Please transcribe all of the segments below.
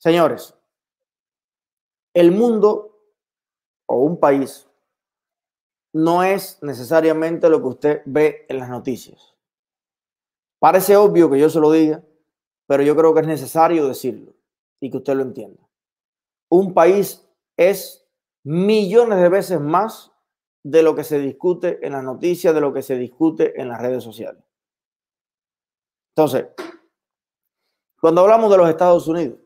Señores, el mundo o un país no es necesariamente lo que usted ve en las noticias. Parece obvio que yo se lo diga, pero yo creo que es necesario decirlo y que usted lo entienda. Un país es millones de veces más de lo que se discute en las noticias, de lo que se discute en las redes sociales. Entonces, cuando hablamos de los Estados Unidos,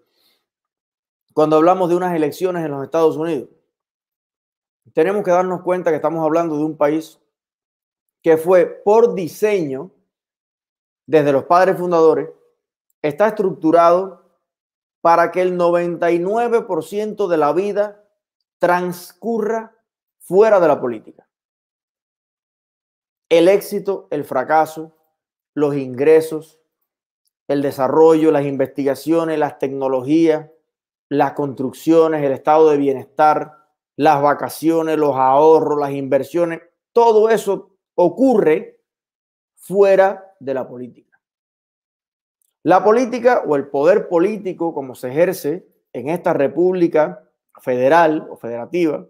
cuando hablamos de unas elecciones en los Estados Unidos. Tenemos que darnos cuenta que estamos hablando de un país que fue por diseño, desde los padres fundadores, está estructurado para que el 99% de la vida transcurra fuera de la política. El éxito, el fracaso, los ingresos, el desarrollo, las investigaciones, las tecnologías, las construcciones, el estado de bienestar, las vacaciones, los ahorros, las inversiones, todo eso ocurre fuera de la política. La política o el poder político como se ejerce en esta república federal o federativa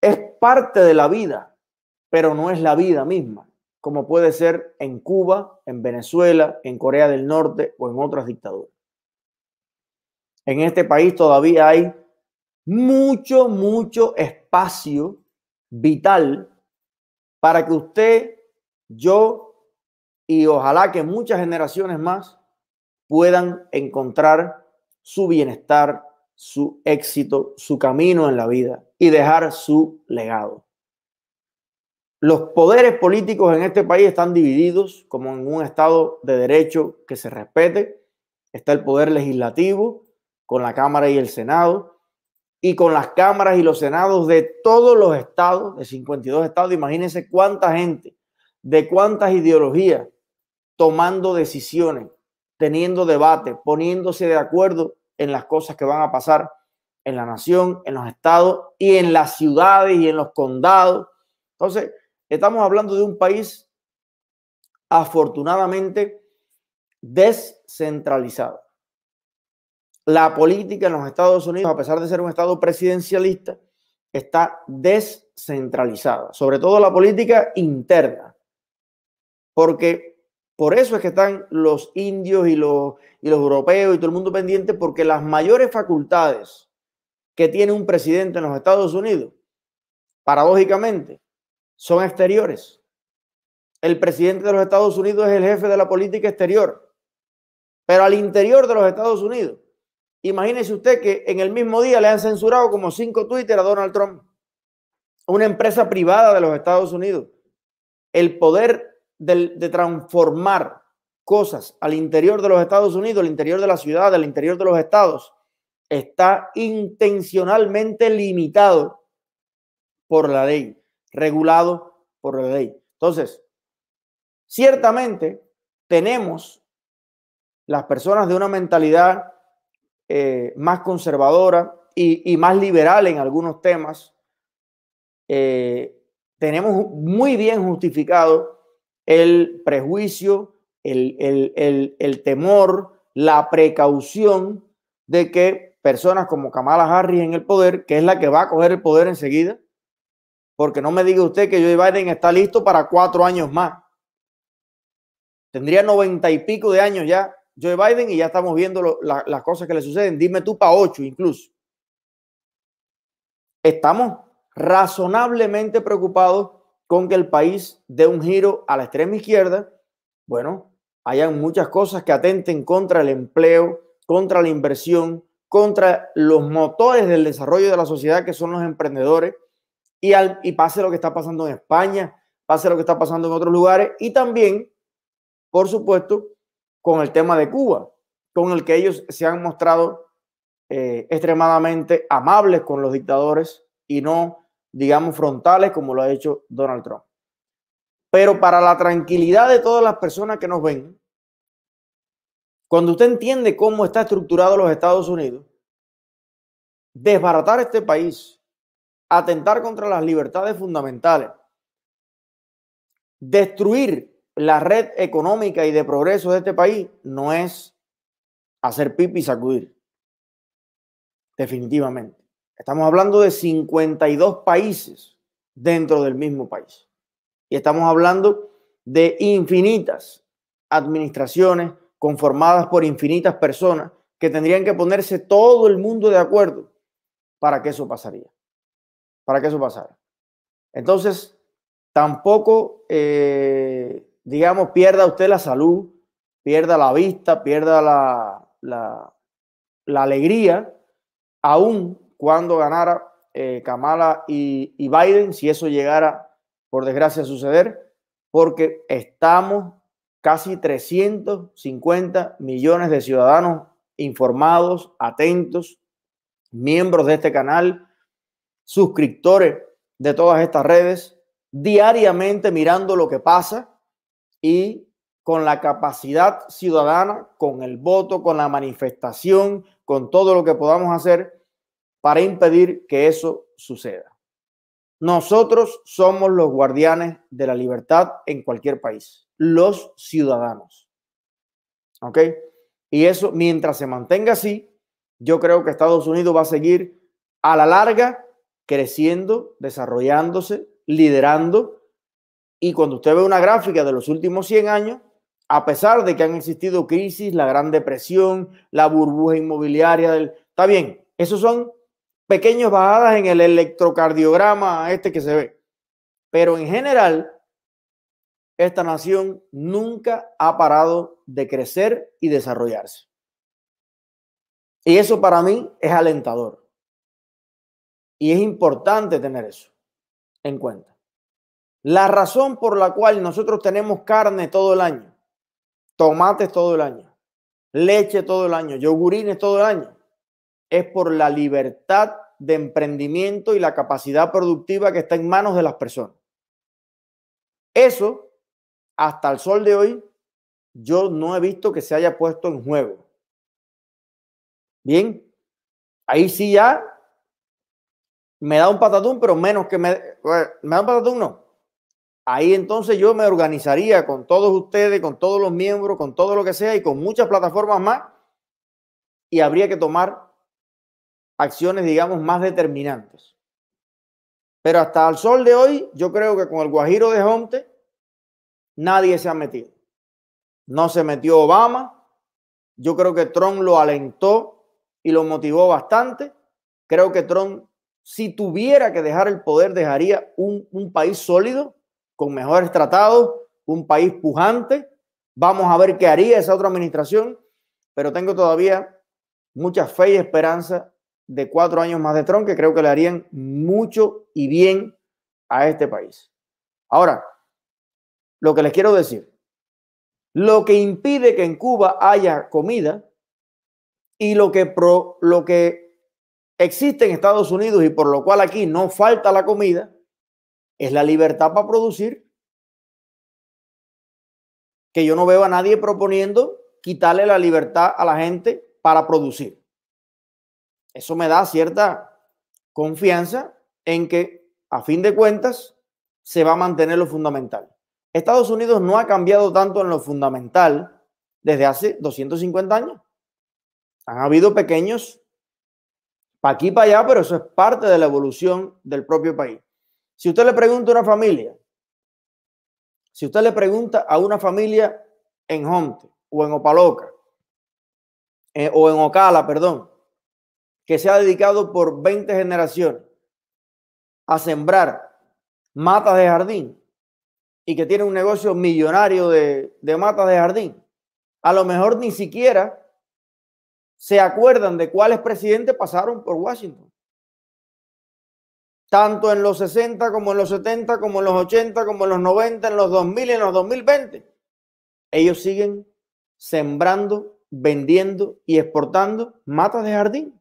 es parte de la vida, pero no es la vida misma, como puede ser en Cuba, en Venezuela, en Corea del Norte o en otras dictaduras. En este país todavía hay mucho, mucho espacio vital para que usted, yo y ojalá que muchas generaciones más puedan encontrar su bienestar, su éxito, su camino en la vida y dejar su legado. Los poderes políticos en este país están divididos como en un estado de derecho que se respete. Está el poder legislativo, con la Cámara y el Senado y con las cámaras y los senados de todos los estados, de 52 estados. Imagínense cuánta gente, de cuántas ideologías, tomando decisiones, teniendo debate, poniéndose de acuerdo en las cosas que van a pasar en la nación, en los estados y en las ciudades y en los condados. Entonces, estamos hablando de un país afortunadamente descentralizado la política en los Estados Unidos, a pesar de ser un Estado presidencialista, está descentralizada, sobre todo la política interna, porque por eso es que están los indios y los, europeos y todo el mundo pendiente, porque las mayores facultades que tiene un presidente en los Estados Unidos, paradójicamente, son exteriores. El presidente de los Estados Unidos es el jefe de la política exterior, pero al interior de los Estados Unidos Imagínese usted que en el mismo día le han censurado como cinco Twitter a Donald Trump, una empresa privada de los Estados Unidos. El poder de, de transformar cosas al interior de los Estados Unidos, al interior de la ciudad, al interior de los estados, está intencionalmente limitado por la ley, regulado por la ley. Entonces, ciertamente tenemos las personas de una mentalidad eh, más conservadora y, más liberal en algunos temas, eh, tenemos muy bien justificado el prejuicio, el, el, el, el temor, la precaución de que personas como Kamala Harris en el poder, que es la que va a coger el poder enseguida, porque no me diga usted que Joe Biden está listo para cuatro años más. Tendría noventa y pico de años ya Joe Biden y ya estamos viendo las cosas que le suceden. Dime tú para ocho incluso. Estamos razonablemente preocupados con que el país dé un giro a la extrema izquierda. Bueno, hayan muchas cosas que atenten contra el empleo, contra la inversión, contra los motores del desarrollo de la sociedad que son los emprendedores y, y pase lo que está pasando en España, pase lo que está pasando en otros lugares y también, por supuesto, con el tema de Cuba, con el que ellos se han mostrado eh, extremadamente amables con los dictadores y no, digamos, frontales como lo ha hecho Donald Trump. Pero para la tranquilidad de todas las personas que nos ven, cuando usted entiende cómo está estructurado los Estados Unidos, desbaratar este país, atentar contra las libertades fundamentales, destruir la red económica y de progreso de este país no es hacer pipi y sacudir. Definitivamente. Estamos hablando de 52 países dentro del mismo país. Y estamos hablando de infinitas administraciones conformadas por infinitas personas que tendrían que ponerse todo el mundo de acuerdo para que eso pasaría. Para que eso pasara. Entonces, tampoco eh, digamos, pierda usted la salud, pierda la vista, pierda la, alegría, aún cuando ganara eh, Kamala y, y, Biden, si eso llegara, por desgracia, a suceder, porque estamos casi 350 millones de ciudadanos informados, atentos, miembros de este canal, suscriptores de todas estas redes, diariamente mirando lo que pasa y con la capacidad ciudadana, con el voto, con la manifestación, con todo lo que podamos hacer para impedir que eso suceda. Nosotros somos los guardianes de la libertad en cualquier país, los ciudadanos. ¿Ok? Y eso, mientras se mantenga así, yo creo que Estados Unidos va a seguir a la larga creciendo, desarrollándose, liderando y cuando usted ve una gráfica de los últimos 100 años, a pesar de que han existido crisis, la Gran Depresión, la burbuja inmobiliaria, está bien, esos son pequeñas bajadas en el electrocardiograma este que se ve. Pero en general, esta nación nunca ha parado de crecer y desarrollarse. Y eso para mí es alentador. Y es importante tener eso en cuenta. La razón por la cual nosotros tenemos carne todo el año, tomates todo el año, leche todo el año, yogurines todo el año, es por la libertad de emprendimiento y la capacidad productiva que está en manos de las personas. Eso, hasta el sol de hoy, yo no he visto que se haya puesto en juego. Bien, ahí sí ya me da un patatón, pero menos que me, eh, me da un patatún, no. Ahí entonces yo me organizaría con todos ustedes, con todos los miembros, con todo lo que sea y con muchas plataformas más. Y habría que tomar acciones, digamos, más determinantes. Pero hasta el sol de hoy, yo creo que con el guajiro de Honte, nadie se ha metido. No se metió Obama. Yo creo que Trump lo alentó y lo motivó bastante. Creo que Trump, si tuviera que dejar el poder, dejaría un, un país sólido con mejores tratados, un país pujante. Vamos a ver qué haría esa otra administración, pero tengo todavía mucha fe y esperanza de cuatro años más de Trump que creo que le harían mucho y bien a este país. Ahora, lo que les quiero decir, lo que impide que en Cuba haya comida y lo que, lo que existe en Estados Unidos y por lo cual aquí no falta la comida, es la libertad para producir. Que yo no veo a nadie proponiendo quitarle la libertad a la gente para producir. Eso me da cierta confianza en que a fin de cuentas se va a mantener lo fundamental. Estados Unidos no ha cambiado tanto en lo fundamental desde hace 250 años. Han habido pequeños para aquí para allá, pero eso es parte de la evolución del propio país. Si usted le pregunta a una familia, si usted le pregunta a una familia en Honte o en Opaloca eh, o en Ocala, perdón, que se ha dedicado por 20 generaciones a sembrar matas de jardín y que tiene un negocio millonario de matas de jardín, a lo mejor ni siquiera se acuerdan de cuáles presidentes pasaron por Washington tanto en los 60 como en los 70, como en los 80, como en los 90, en los 2000 y en los 2020. Ellos siguen sembrando, vendiendo y exportando matas de jardín.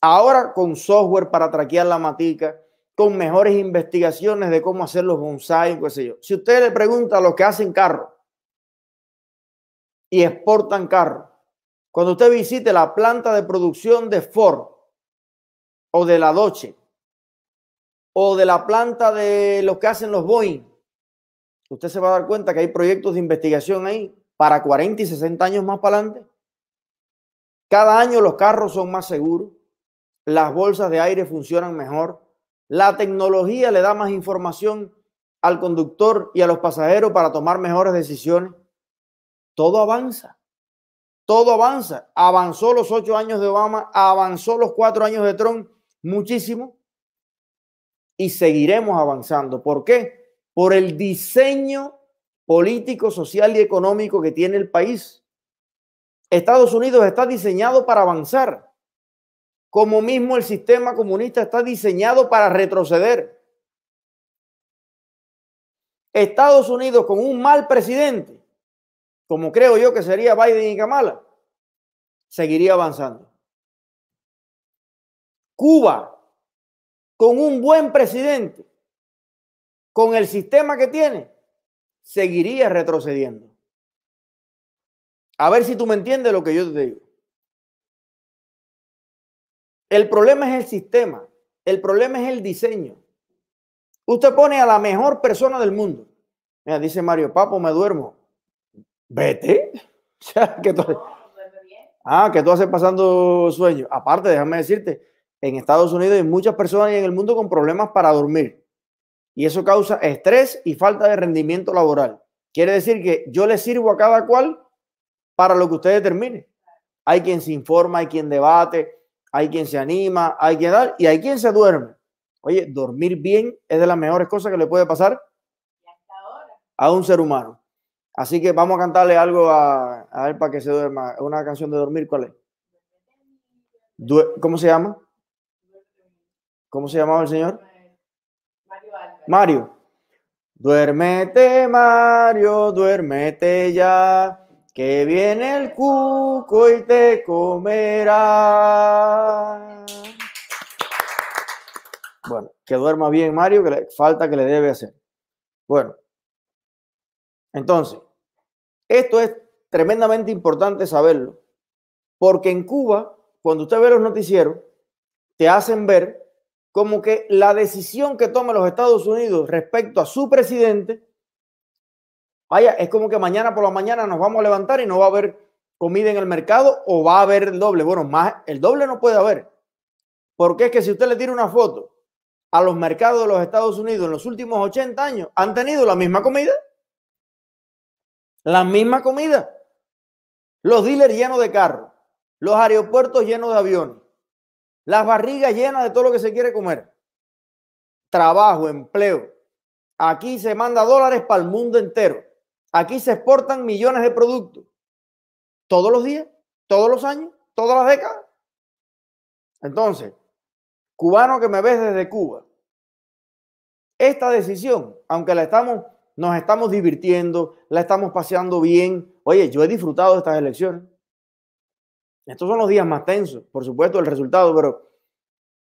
Ahora con software para traquear la matica, con mejores investigaciones de cómo hacer los bonsai, qué sé yo. Si usted le pregunta a los que hacen carro y exportan carro, cuando usted visite la planta de producción de Ford o de la Doche o de la planta de los que hacen los Boeing, usted se va a dar cuenta que hay proyectos de investigación ahí para 40 y 60 años más para adelante. Cada año los carros son más seguros, las bolsas de aire funcionan mejor, la tecnología le da más información al conductor y a los pasajeros para tomar mejores decisiones. Todo avanza, todo avanza. Avanzó los ocho años de Obama, avanzó los cuatro años de Trump muchísimo y seguiremos avanzando. ¿Por qué? Por el diseño político, social y económico que tiene el país. Estados Unidos está diseñado para avanzar, como mismo el sistema comunista está diseñado para retroceder. Estados Unidos con un mal presidente, como creo yo que sería Biden y Kamala, seguiría avanzando. Cuba con un buen presidente, con el sistema que tiene, seguiría retrocediendo. A ver si tú me entiendes lo que yo te digo. El problema es el sistema, el problema es el diseño. Usted pone a la mejor persona del mundo. Me dice Mario, papo, me duermo. Vete. que Ah, que tú haces pasando sueño. Aparte, déjame decirte en Estados Unidos y muchas personas y en el mundo con problemas para dormir. Y eso causa estrés y falta de rendimiento laboral. Quiere decir que yo le sirvo a cada cual para lo que usted determine. Hay quien se informa, hay quien debate, hay quien se anima, hay quien da y hay quien se duerme. Oye, dormir bien es de las mejores cosas que le puede pasar a un ser humano. Así que vamos a cantarle algo a, a él para que se duerma. Una canción de dormir, ¿cuál es? ¿Cómo se llama? ¿Cómo se llamaba el señor? Mario. Mario. Duérmete, Mario, duérmete ya, que viene el cuco y te comerá. Bueno, que duerma bien, Mario, que le, falta que le debe hacer. Bueno, entonces, esto es tremendamente importante saberlo, porque en Cuba, cuando usted ve los noticieros, te hacen ver como que la decisión que tomen los Estados Unidos respecto a su presidente, vaya, es como que mañana por la mañana nos vamos a levantar y no va a haber comida en el mercado o va a haber el doble. Bueno, más el doble no puede haber. Porque es que si usted le tira una foto a los mercados de los Estados Unidos en los últimos 80 años, han tenido la misma comida. La misma comida. Los dealers llenos de carros, los aeropuertos llenos de aviones, las barrigas llenas de todo lo que se quiere comer. Trabajo, empleo. Aquí se manda dólares para el mundo entero. Aquí se exportan millones de productos. Todos los días, todos los años, todas las décadas. Entonces, cubano que me ves desde Cuba, esta decisión, aunque la estamos, nos estamos divirtiendo, la estamos paseando bien. Oye, yo he disfrutado de estas elecciones. Estos son los días más tensos, por supuesto, el resultado, pero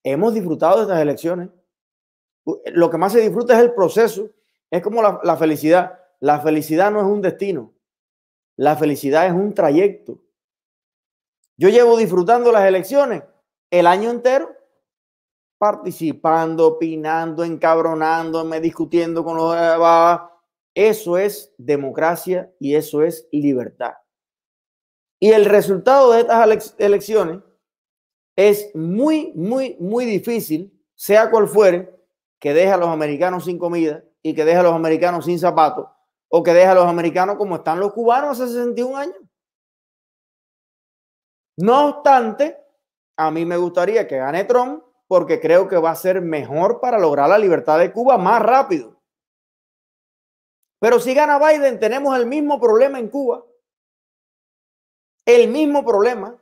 hemos disfrutado de estas elecciones. Lo que más se disfruta es el proceso, es como la, felicidad. La felicidad no es un destino, la felicidad es un trayecto. Yo llevo disfrutando las elecciones el año entero, participando, opinando, encabronándome, discutiendo con los... Eso es democracia y eso es libertad. Y el resultado de estas elecciones es muy, muy, muy difícil, sea cual fuere, que deje a los americanos sin comida y que deje a los americanos sin zapatos o que deje a los americanos como están los cubanos hace 61 años. No obstante, a mí me gustaría que gane Trump porque creo que va a ser mejor para lograr la libertad de Cuba más rápido. Pero si gana Biden, tenemos el mismo problema en Cuba el mismo problema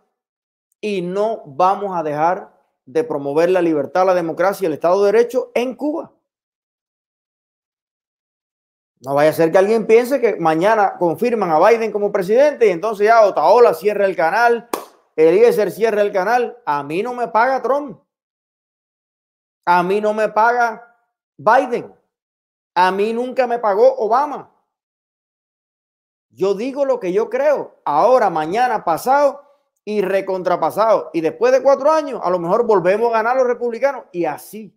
y no vamos a dejar de promover la libertad, la democracia y el Estado de Derecho en Cuba. No vaya a ser que alguien piense que mañana confirman a Biden como presidente y entonces ya Otaola cierra el canal, el IESER, cierra el canal. A mí no me paga Trump. A mí no me paga Biden. A mí nunca me pagó Obama. Yo digo lo que yo creo, ahora, mañana, pasado y recontrapasado. Y después de cuatro años, a lo mejor volvemos a ganar los republicanos y así.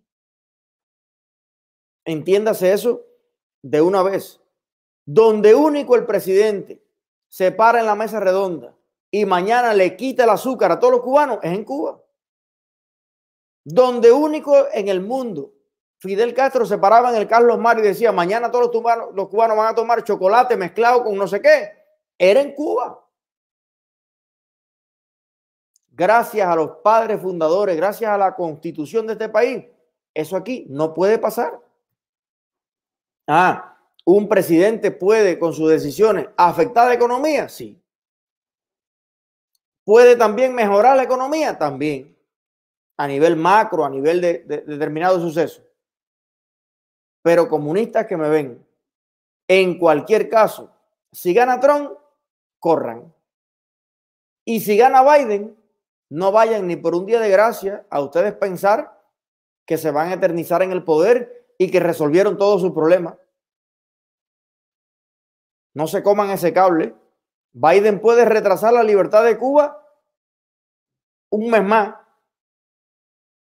Entiéndase eso de una vez. Donde único el presidente se para en la mesa redonda y mañana le quita el azúcar a todos los cubanos es en Cuba. Donde único en el mundo Fidel Castro se paraba en el Carlos Mar y decía, mañana todos los cubanos, los cubanos van a tomar chocolate mezclado con no sé qué. Era en Cuba. Gracias a los padres fundadores, gracias a la constitución de este país, eso aquí no puede pasar. Ah, un presidente puede con sus decisiones afectar la economía, sí. Puede también mejorar la economía, también. A nivel macro, a nivel de determinado suceso pero comunistas que me ven, en cualquier caso, si gana Trump, corran. Y si gana Biden, no vayan ni por un día de gracia a ustedes pensar que se van a eternizar en el poder y que resolvieron todos sus problemas. No se coman ese cable. Biden puede retrasar la libertad de Cuba un mes más,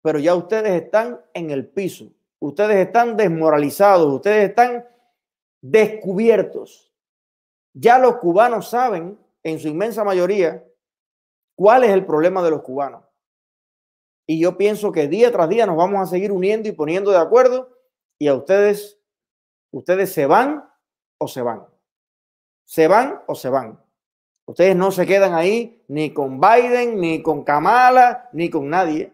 pero ya ustedes están en el piso ustedes están desmoralizados, ustedes están descubiertos. Ya los cubanos saben, en su inmensa mayoría, cuál es el problema de los cubanos. Y yo pienso que día tras día nos vamos a seguir uniendo y poniendo de acuerdo y a ustedes, ustedes se van o se van. Se van o se van. Ustedes no se quedan ahí ni con Biden, ni con Kamala, ni con nadie.